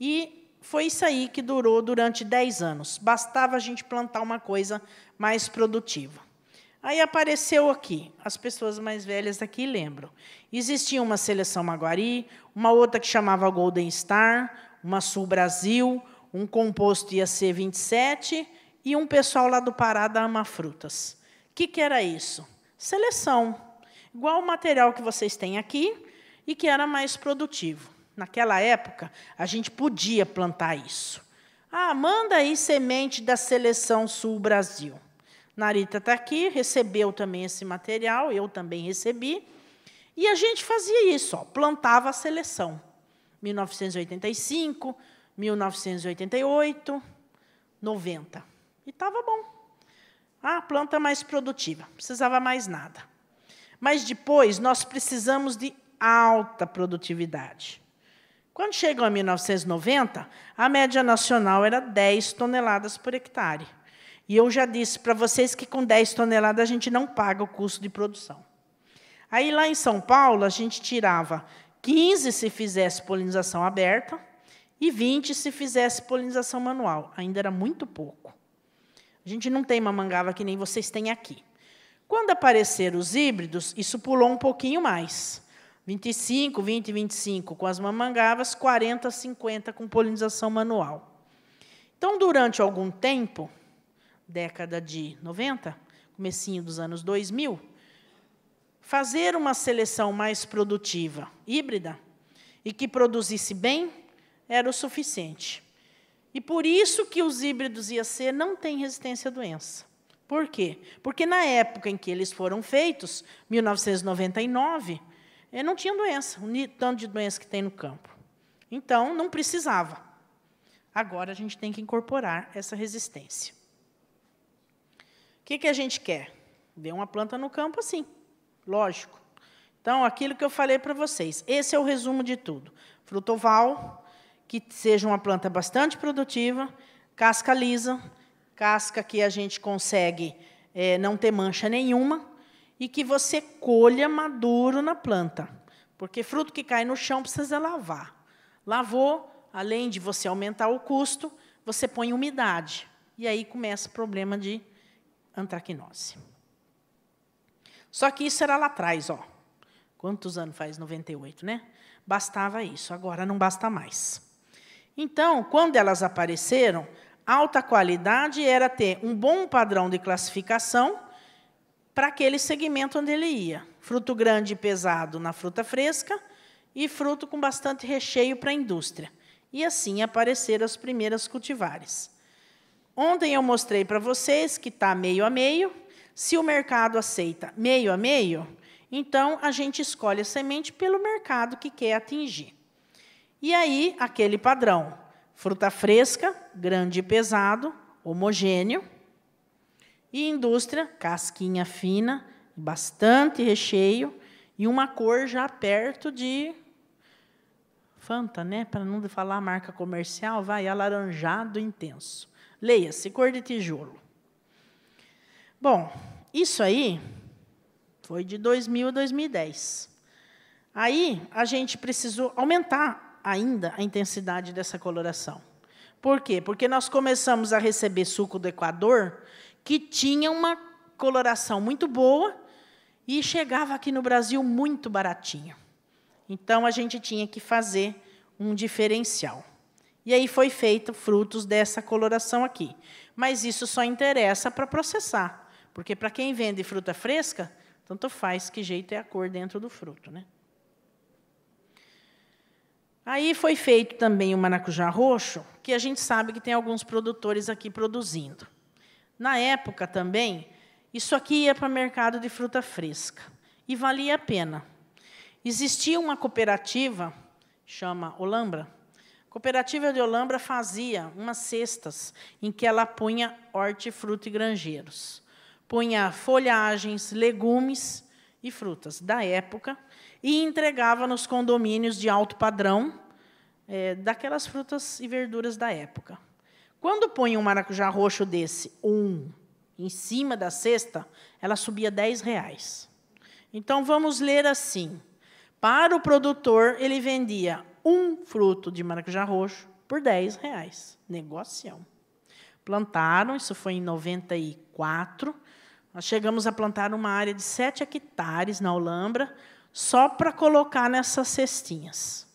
E foi isso aí que durou durante 10 anos. Bastava a gente plantar uma coisa mais produtiva. Aí apareceu aqui, as pessoas mais velhas aqui lembram. Existia uma seleção Maguari, uma outra que chamava Golden Star, uma Sul Brasil, um composto ia ser 27 e um pessoal lá do Pará da Amafrutas. Frutas. O que, que era isso? Seleção. Igual o material que vocês têm aqui e que era mais produtivo. Naquela época, a gente podia plantar isso. Ah, manda aí semente da seleção Sul Brasil. Narita está aqui, recebeu também esse material, eu também recebi. E a gente fazia isso, ó, plantava a seleção. 1985, 1988, 90. E estava bom. Ah, a planta mais produtiva, não precisava mais nada. Mas depois nós precisamos de alta produtividade. Quando chegou a 1990, a média nacional era 10 toneladas por hectare. E eu já disse para vocês que com 10 toneladas a gente não paga o custo de produção. Aí lá em São Paulo a gente tirava 15 se fizesse polinização aberta e 20 se fizesse polinização manual. Ainda era muito pouco. A gente não tem mamangava que nem vocês têm aqui. Quando apareceram os híbridos, isso pulou um pouquinho mais. 25, 20, 25 com as mamangavas, 40, 50 com polinização manual. Então, durante algum tempo, década de 90, comecinho dos anos 2000, fazer uma seleção mais produtiva, híbrida, e que produzisse bem, era o suficiente. E por isso que os híbridos IAC não têm resistência à doença. Por quê? Porque na época em que eles foram feitos, 1999, eh, não tinha doença, o tanto de doença que tem no campo. Então, não precisava. Agora a gente tem que incorporar essa resistência. O que, que a gente quer? Ver uma planta no campo assim, lógico. Então, aquilo que eu falei para vocês, esse é o resumo de tudo. Frutoval, que seja uma planta bastante produtiva, casca lisa, casca que a gente consegue é, não ter mancha nenhuma, e que você colha maduro na planta. Porque fruto que cai no chão precisa lavar. Lavou, além de você aumentar o custo, você põe umidade. E aí começa o problema de antraquinose. Só que isso era lá atrás, ó. Quantos anos faz 98, né? Bastava isso, agora não basta mais. Então, quando elas apareceram, alta qualidade era ter um bom padrão de classificação para aquele segmento onde ele ia. Fruto grande e pesado na fruta fresca e fruto com bastante recheio para a indústria. E assim apareceram as primeiras cultivares. Ontem eu mostrei para vocês que está meio a meio. Se o mercado aceita meio a meio, então a gente escolhe a semente pelo mercado que quer atingir. E aí, aquele padrão: fruta fresca, grande e pesado, homogêneo. E indústria, casquinha fina, bastante recheio e uma cor já perto de Fanta, né? Para não falar marca comercial, vai alaranjado intenso. Leia-se, cor de tijolo. Bom, isso aí foi de 2000 a 2010. Aí a gente precisou aumentar ainda a intensidade dessa coloração. Por quê? Porque nós começamos a receber suco do Equador que tinha uma coloração muito boa e chegava aqui no Brasil muito baratinho. Então a gente tinha que fazer um diferencial. E aí foi feito frutos dessa coloração aqui. Mas isso só interessa para processar, porque para quem vende fruta fresca, tanto faz que jeito é a cor dentro do fruto, né? Aí foi feito também o maracujá roxo, que a gente sabe que tem alguns produtores aqui produzindo. Na época também, isso aqui ia para o mercado de fruta fresca e valia a pena. Existia uma cooperativa, chama Olambra, Cooperativa de Olambra fazia umas cestas em que ela punha hortifruti e granjeiros. Punha folhagens, legumes e frutas da época e entregava nos condomínios de alto padrão é, daquelas frutas e verduras da época. Quando punha um maracujá roxo desse, um, em cima da cesta, ela subia 10 reais. Então, vamos ler assim. Para o produtor, ele vendia um fruto de maracujá roxo por 10 reais. Negocião. Plantaram, isso foi em 94. Nós chegamos a plantar uma área de 7 hectares na Olambra, só para colocar nessas cestinhas.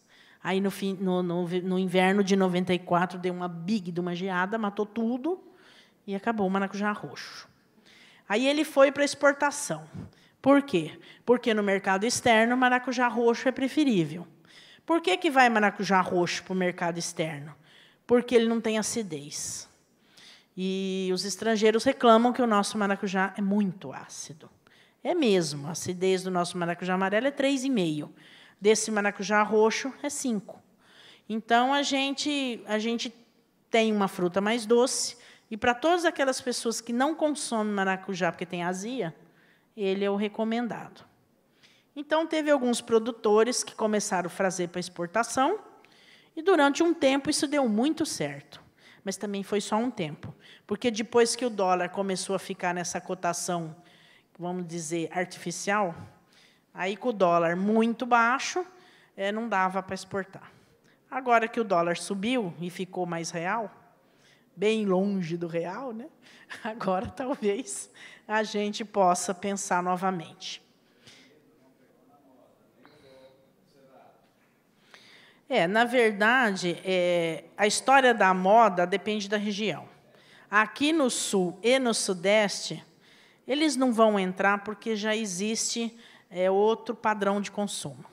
Aí, no, fim, no, no, no inverno de 94, deu uma big de uma geada, matou tudo e acabou o maracujá roxo. Aí ele foi para exportação. Por quê? Porque no mercado externo, o maracujá roxo é preferível. Por que, que vai maracujá roxo para o mercado externo? Porque ele não tem acidez. E os estrangeiros reclamam que o nosso maracujá é muito ácido. É mesmo, a acidez do nosso maracujá amarelo é 3,5. Desse maracujá roxo é 5. Então a gente a gente tem uma fruta mais doce e para todas aquelas pessoas que não consomem maracujá porque tem azia, ele é o recomendado. Então, teve alguns produtores que começaram a fazer para exportação, e durante um tempo isso deu muito certo. Mas também foi só um tempo, porque depois que o dólar começou a ficar nessa cotação, vamos dizer, artificial, aí com o dólar muito baixo, é, não dava para exportar. Agora que o dólar subiu e ficou mais real, bem longe do real, né? [laughs] agora talvez a gente possa pensar novamente. É, na verdade, é, a história da moda depende da região. Aqui no sul e no sudeste, eles não vão entrar porque já existe é, outro padrão de consumo.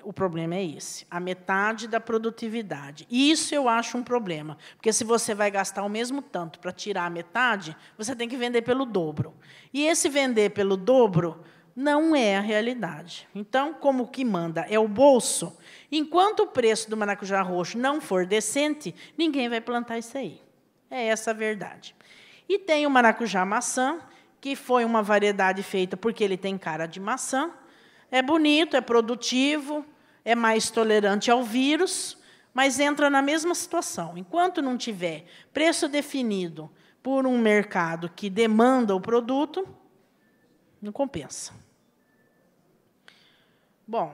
O problema é esse, a metade da produtividade. E isso eu acho um problema, porque se você vai gastar o mesmo tanto para tirar a metade, você tem que vender pelo dobro. E esse vender pelo dobro não é a realidade. Então, como o que manda é o bolso, enquanto o preço do maracujá roxo não for decente, ninguém vai plantar isso aí. É essa a verdade. E tem o maracujá maçã, que foi uma variedade feita porque ele tem cara de maçã. É bonito, é produtivo, é mais tolerante ao vírus, mas entra na mesma situação. Enquanto não tiver preço definido por um mercado que demanda o produto, não compensa. Bom,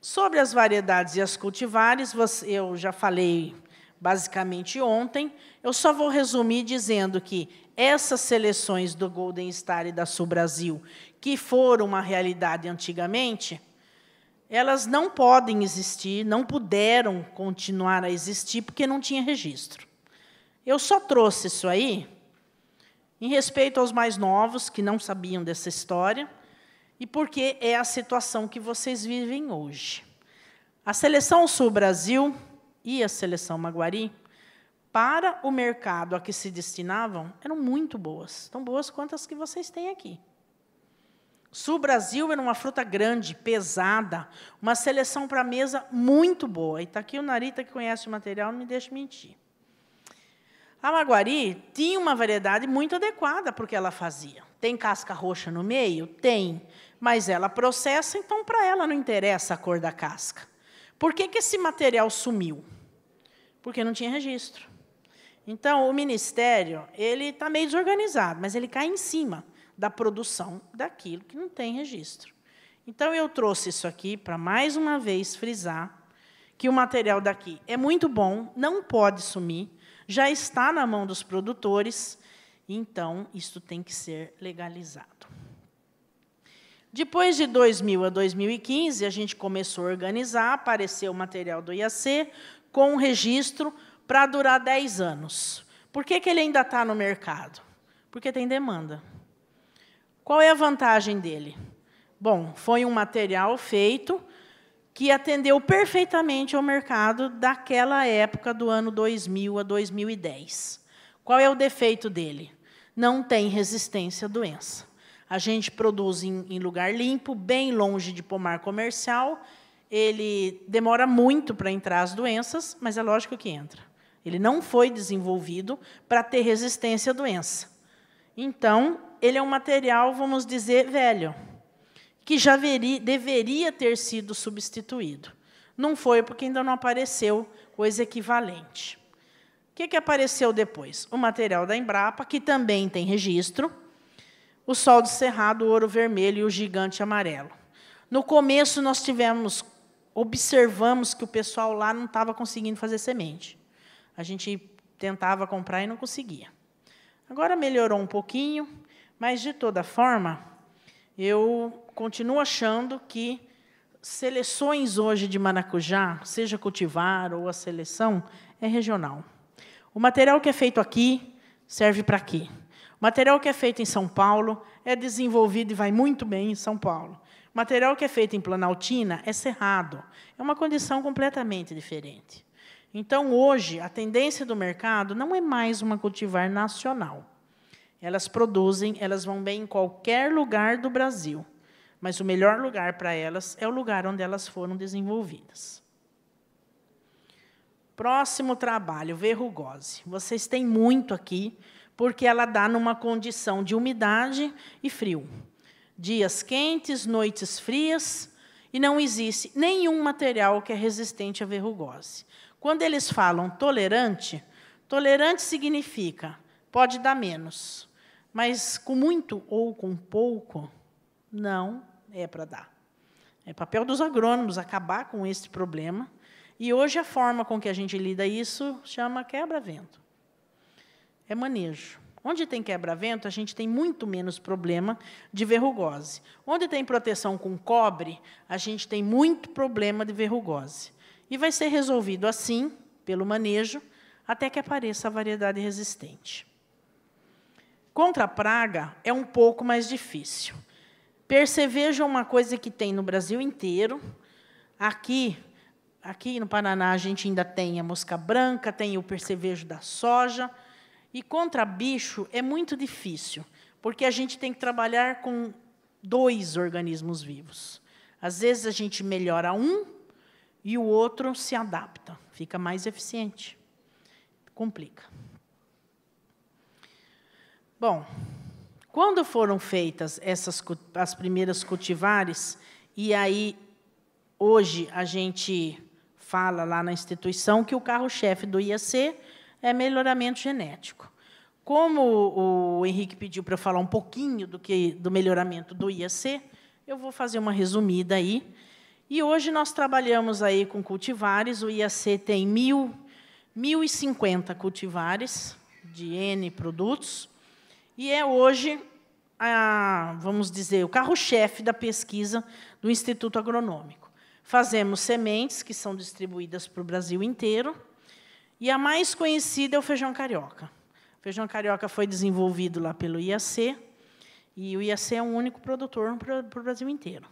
sobre as variedades e as cultivares, eu já falei basicamente ontem. Eu só vou resumir dizendo que essas seleções do Golden Star e da Sul Brasil, que foram uma realidade antigamente, elas não podem existir, não puderam continuar a existir porque não tinha registro. Eu só trouxe isso aí em respeito aos mais novos que não sabiam dessa história e porque é a situação que vocês vivem hoje. A seleção Sul-Brasil e a seleção Maguari, para o mercado a que se destinavam, eram muito boas, tão boas quanto as que vocês têm aqui. Sul-Brasil era uma fruta grande, pesada, uma seleção para mesa muito boa. E está aqui o Narita, que conhece o material, não me deixe mentir. A Maguari tinha uma variedade muito adequada para o que ela fazia. Tem casca roxa no meio? Tem. Mas ela processa, então para ela não interessa a cor da casca. Por que, que esse material sumiu? Porque não tinha registro. Então, o ministério ele está meio desorganizado, mas ele cai em cima da produção daquilo que não tem registro. Então, eu trouxe isso aqui para mais uma vez frisar que o material daqui é muito bom, não pode sumir, já está na mão dos produtores, então isso tem que ser legalizado. Depois de 2000 a 2015, a gente começou a organizar, apareceu o material do IAC com um registro para durar 10 anos. Por que, que ele ainda está no mercado? Porque tem demanda. Qual é a vantagem dele? Bom, foi um material feito que atendeu perfeitamente ao mercado daquela época do ano 2000 a 2010. Qual é o defeito dele? Não tem resistência à doença. A gente produz em, em lugar limpo, bem longe de pomar comercial. Ele demora muito para entrar as doenças, mas é lógico que entra. Ele não foi desenvolvido para ter resistência à doença. Então, ele é um material, vamos dizer, velho, que já deveria ter sido substituído. Não foi porque ainda não apareceu coisa equivalente. O que, que apareceu depois? O material da Embrapa, que também tem registro, o sol do cerrado, o ouro vermelho e o gigante amarelo. No começo nós tivemos, observamos que o pessoal lá não estava conseguindo fazer semente. A gente tentava comprar e não conseguia. Agora melhorou um pouquinho, mas de toda forma, eu continuo achando que seleções hoje de maracujá, seja cultivar ou a seleção, é regional. O material que é feito aqui serve para quê? O material que é feito em São Paulo é desenvolvido e vai muito bem em São Paulo. O material que é feito em Planaltina é cerrado. É uma condição completamente diferente. Então, hoje, a tendência do mercado não é mais uma cultivar nacional. Elas produzem, elas vão bem em qualquer lugar do Brasil, mas o melhor lugar para elas é o lugar onde elas foram desenvolvidas. Próximo trabalho, verrugose. Vocês têm muito aqui, porque ela dá numa condição de umidade e frio. Dias quentes, noites frias, e não existe nenhum material que é resistente à verrugose. Quando eles falam tolerante, tolerante significa pode dar menos, mas com muito ou com pouco, não é para dar. É papel dos agrônomos acabar com esse problema. E hoje a forma com que a gente lida isso chama quebra-vento é manejo. Onde tem quebra-vento, a gente tem muito menos problema de verrugose. Onde tem proteção com cobre, a gente tem muito problema de verrugose. E vai ser resolvido assim, pelo manejo, até que apareça a variedade resistente. Contra a praga é um pouco mais difícil. Percevejo é uma coisa que tem no Brasil inteiro. Aqui, aqui no Paraná, a gente ainda tem a mosca branca, tem o percevejo da soja. E contra bicho é muito difícil, porque a gente tem que trabalhar com dois organismos vivos. Às vezes a gente melhora um e o outro se adapta, fica mais eficiente. Complica. Bom, quando foram feitas essas as primeiras cultivares, e aí hoje a gente fala lá na instituição que o carro-chefe do IAC é melhoramento genético. Como o Henrique pediu para eu falar um pouquinho do que do melhoramento do IAC, eu vou fazer uma resumida aí. E hoje nós trabalhamos aí com cultivares, o IAC tem mil, 1.050 cultivares de N produtos, e é hoje, a, vamos dizer, o carro-chefe da pesquisa do Instituto Agronômico. Fazemos sementes que são distribuídas para o Brasil inteiro, e a mais conhecida é o feijão carioca. O feijão carioca foi desenvolvido lá pelo IAC, e o IAC é o único produtor para o Brasil inteiro.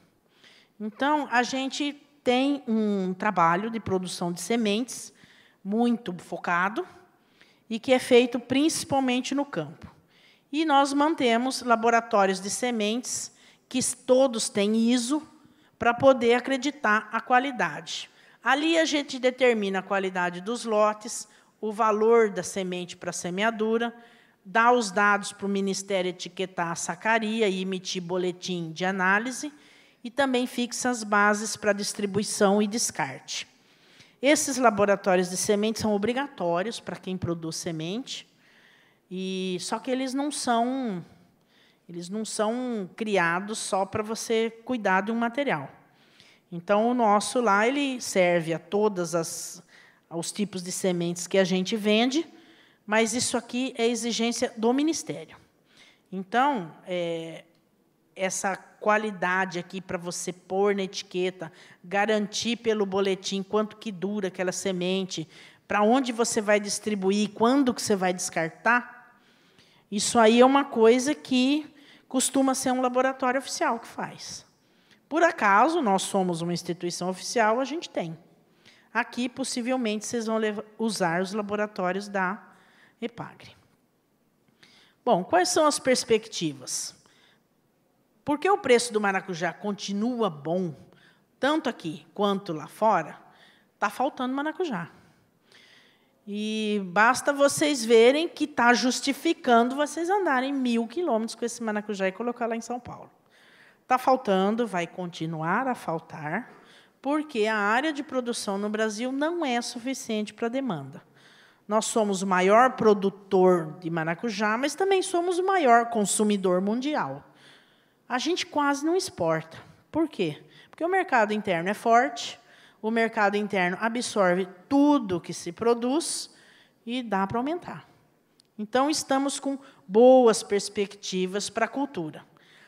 Então, a gente tem um trabalho de produção de sementes muito focado e que é feito principalmente no campo. E nós mantemos laboratórios de sementes que todos têm ISO para poder acreditar a qualidade. Ali a gente determina a qualidade dos lotes, o valor da semente para semeadura, dá os dados para o Ministério etiquetar a sacaria e emitir boletim de análise, e também fixa as bases para distribuição e descarte. Esses laboratórios de semente são obrigatórios para quem produz semente, e só que eles não são eles não são criados só para você cuidar de um material. Então, o nosso lá ele serve a todos os tipos de sementes que a gente vende, mas isso aqui é exigência do ministério. Então, é, essa qualidade aqui para você pôr na etiqueta, garantir pelo boletim quanto que dura aquela semente, para onde você vai distribuir, quando que você vai descartar, isso aí é uma coisa que costuma ser um laboratório oficial que faz. Por acaso, nós somos uma instituição oficial, a gente tem. Aqui, possivelmente, vocês vão usar os laboratórios da EPAGRE. Bom, quais são as perspectivas? Por que o preço do maracujá continua bom, tanto aqui quanto lá fora? Está faltando maracujá. E basta vocês verem que está justificando vocês andarem mil quilômetros com esse maracujá e colocar lá em São Paulo. Está faltando, vai continuar a faltar, porque a área de produção no Brasil não é suficiente para a demanda. Nós somos o maior produtor de maracujá, mas também somos o maior consumidor mundial. A gente quase não exporta. Por quê? Porque o mercado interno é forte, o mercado interno absorve tudo que se produz e dá para aumentar. Então, estamos com boas perspectivas para a cultura.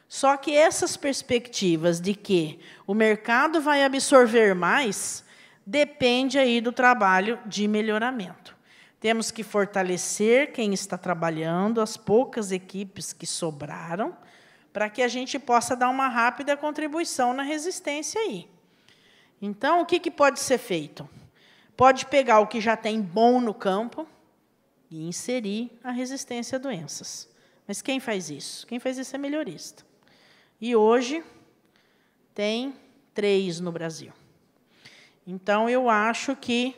Só que essas perspectivas de que o mercado vai absorver mais depende aí do trabalho de melhoramento. Temos que fortalecer quem está trabalhando, as poucas equipes que sobraram, para que a gente possa dar uma rápida contribuição na resistência aí. Então, o que, que pode ser feito? Pode pegar o que já tem bom no campo e inserir a resistência a doenças. Mas quem faz isso? Quem faz isso é melhorista. E hoje tem três no Brasil. Então, eu acho que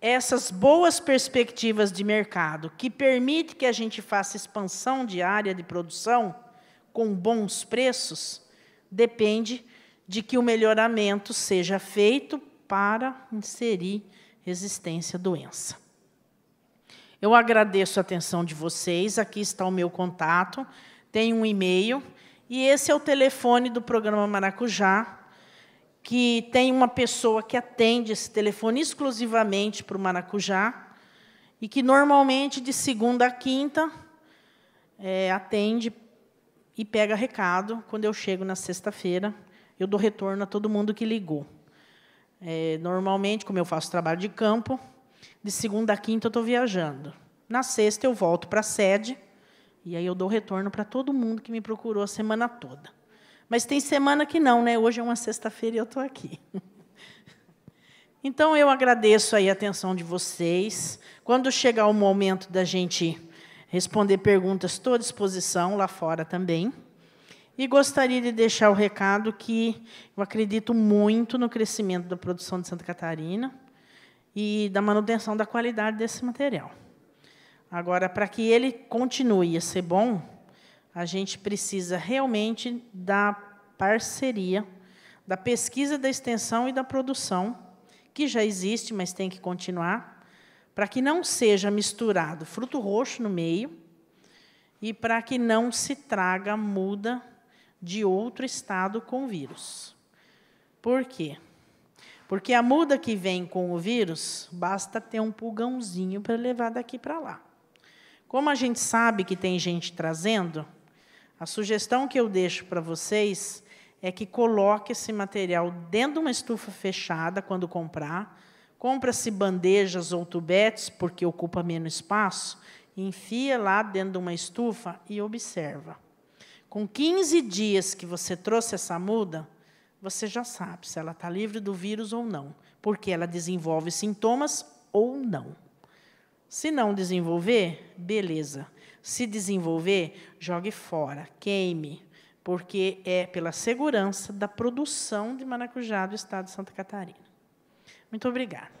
essas boas perspectivas de mercado, que permite que a gente faça expansão de área de produção com bons preços, depende de que o melhoramento seja feito para inserir resistência à doença. Eu agradeço a atenção de vocês. Aqui está o meu contato. Tem um e-mail e esse é o telefone do programa Maracujá, que tem uma pessoa que atende esse telefone exclusivamente para o Maracujá, e que normalmente de segunda a quinta é, atende e pega recado. Quando eu chego na sexta-feira, eu dou retorno a todo mundo que ligou. É, normalmente, como eu faço trabalho de campo, de segunda a quinta eu estou viajando. Na sexta eu volto para a sede e aí eu dou retorno para todo mundo que me procurou a semana toda. Mas tem semana que não, né? Hoje é uma sexta-feira e eu estou aqui. [laughs] Então eu agradeço aí a atenção de vocês. Quando chegar o momento da gente responder perguntas, estou à disposição lá fora também. E gostaria de deixar o recado que eu acredito muito no crescimento da produção de Santa Catarina e da manutenção da qualidade desse material. Agora, para que ele continue a ser bom, a gente precisa realmente da parceria, da pesquisa, da extensão e da produção, que já existe, mas tem que continuar, para que não seja misturado fruto roxo no meio e para que não se traga muda de outro estado com vírus. Por quê? Porque a muda que vem com o vírus, basta ter um pulgãozinho para levar daqui para lá. Como a gente sabe que tem gente trazendo, a sugestão que eu deixo para vocês é que coloque esse material dentro de uma estufa fechada quando comprar. Compra-se bandejas ou tubetes, porque ocupa menos espaço, enfia lá dentro de uma estufa e observa. Com 15 dias que você trouxe essa muda, você já sabe se ela está livre do vírus ou não, porque ela desenvolve sintomas ou não. Se não desenvolver, beleza. Se desenvolver, jogue fora, queime, porque é pela segurança da produção de maracujá do estado de Santa Catarina. Muito obrigada.